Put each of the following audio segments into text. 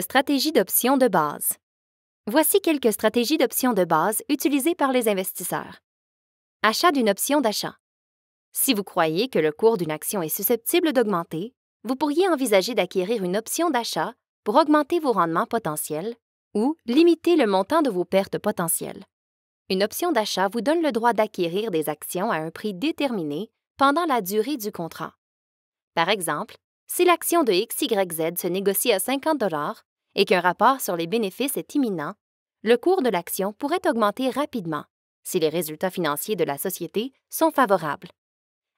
stratégies d'options de base. Voici quelques stratégies d'options de base utilisées par les investisseurs. Achat d'une option d'achat. Si vous croyez que le cours d'une action est susceptible d'augmenter, vous pourriez envisager d'acquérir une option d'achat pour augmenter vos rendements potentiels ou limiter le montant de vos pertes potentielles. Une option d'achat vous donne le droit d'acquérir des actions à un prix déterminé pendant la durée du contrat. Par exemple, si l'action de XYZ se négocie à 50 et qu'un rapport sur les bénéfices est imminent, le cours de l'action pourrait augmenter rapidement si les résultats financiers de la société sont favorables.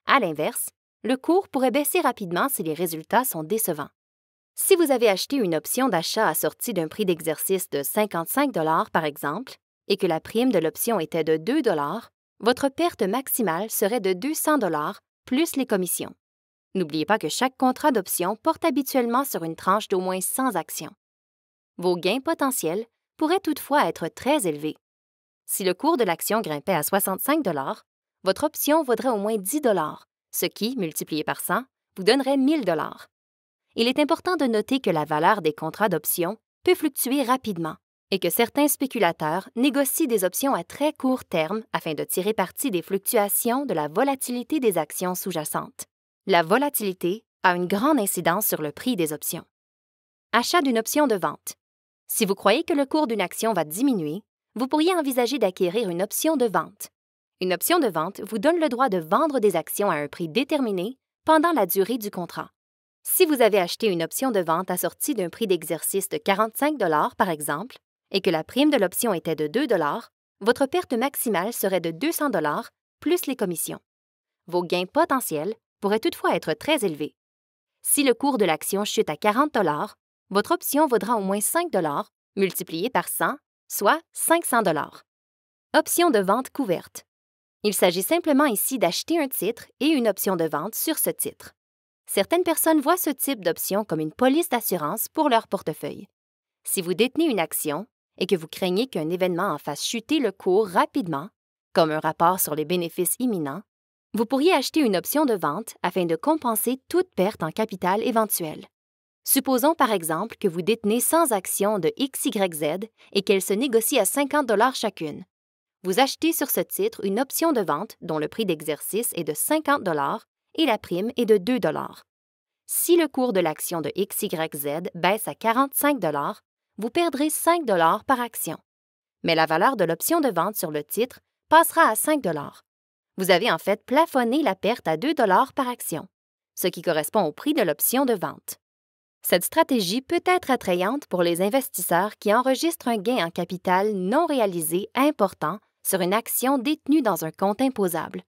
À l'inverse, le cours pourrait baisser rapidement si les résultats sont décevants. Si vous avez acheté une option d'achat assortie d'un prix d'exercice de 55 par exemple, et que la prime de l'option était de 2 votre perte maximale serait de 200 plus les commissions. N'oubliez pas que chaque contrat d'option porte habituellement sur une tranche d'au moins 100 actions. Vos gains potentiels pourraient toutefois être très élevés. Si le cours de l'action grimpait à 65 votre option vaudrait au moins 10 ce qui, multiplié par 100, vous donnerait 1000 Il est important de noter que la valeur des contrats d'option peut fluctuer rapidement et que certains spéculateurs négocient des options à très court terme afin de tirer parti des fluctuations de la volatilité des actions sous-jacentes la volatilité a une grande incidence sur le prix des options. Achat d'une option de vente. Si vous croyez que le cours d'une action va diminuer, vous pourriez envisager d'acquérir une option de vente. Une option de vente vous donne le droit de vendre des actions à un prix déterminé pendant la durée du contrat. Si vous avez acheté une option de vente assortie d'un prix d'exercice de 45 par exemple, et que la prime de l'option était de 2 votre perte maximale serait de 200 plus les commissions. Vos gains potentiels pourrait toutefois être très élevé. Si le cours de l'action chute à 40 votre option vaudra au moins 5 multiplié par 100, soit 500 Option de vente couverte. Il s'agit simplement ici d'acheter un titre et une option de vente sur ce titre. Certaines personnes voient ce type d'option comme une police d'assurance pour leur portefeuille. Si vous détenez une action et que vous craignez qu'un événement en fasse chuter le cours rapidement, comme un rapport sur les bénéfices imminents, vous pourriez acheter une option de vente afin de compenser toute perte en capital éventuelle. Supposons par exemple que vous détenez 100 actions de XYZ et qu'elles se négocient à 50 chacune. Vous achetez sur ce titre une option de vente dont le prix d'exercice est de 50 et la prime est de 2 Si le cours de l'action de XYZ baisse à 45 vous perdrez 5 par action. Mais la valeur de l'option de vente sur le titre passera à 5 vous avez en fait plafonné la perte à 2 par action, ce qui correspond au prix de l'option de vente. Cette stratégie peut être attrayante pour les investisseurs qui enregistrent un gain en capital non réalisé important sur une action détenue dans un compte imposable.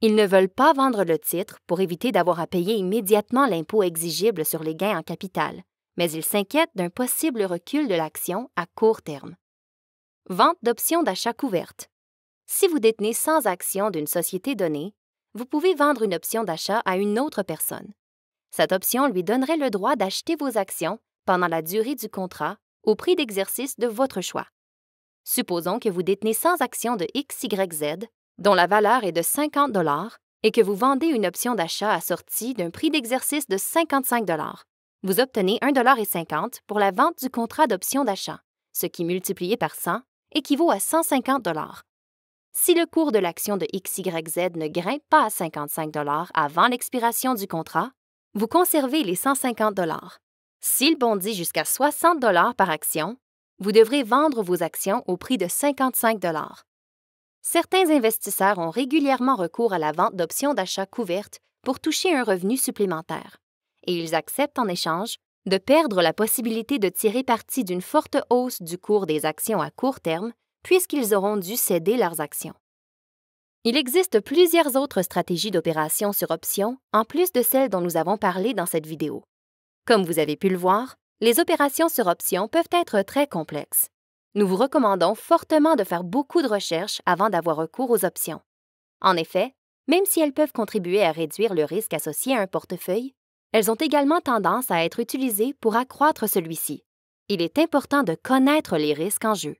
Ils ne veulent pas vendre le titre pour éviter d'avoir à payer immédiatement l'impôt exigible sur les gains en capital, mais ils s'inquiètent d'un possible recul de l'action à court terme. Vente d'options d'achat couverte. Si vous détenez 100 actions d'une société donnée, vous pouvez vendre une option d'achat à une autre personne. Cette option lui donnerait le droit d'acheter vos actions pendant la durée du contrat au prix d'exercice de votre choix. Supposons que vous détenez 100 actions de XYZ, dont la valeur est de 50 et que vous vendez une option d'achat assortie d'un prix d'exercice de 55 Vous obtenez 1,50 pour la vente du contrat d'option d'achat, ce qui multiplié par 100 équivaut à 150 si le cours de l'action de XYZ ne grimpe pas à 55 avant l'expiration du contrat, vous conservez les 150 S'il bondit jusqu'à 60 par action, vous devrez vendre vos actions au prix de 55 Certains investisseurs ont régulièrement recours à la vente d'options d'achat couvertes pour toucher un revenu supplémentaire, et ils acceptent en échange de perdre la possibilité de tirer parti d'une forte hausse du cours des actions à court terme puisqu'ils auront dû céder leurs actions. Il existe plusieurs autres stratégies d'opération sur option en plus de celles dont nous avons parlé dans cette vidéo. Comme vous avez pu le voir, les opérations sur option peuvent être très complexes. Nous vous recommandons fortement de faire beaucoup de recherches avant d'avoir recours aux options. En effet, même si elles peuvent contribuer à réduire le risque associé à un portefeuille, elles ont également tendance à être utilisées pour accroître celui-ci. Il est important de connaître les risques en jeu.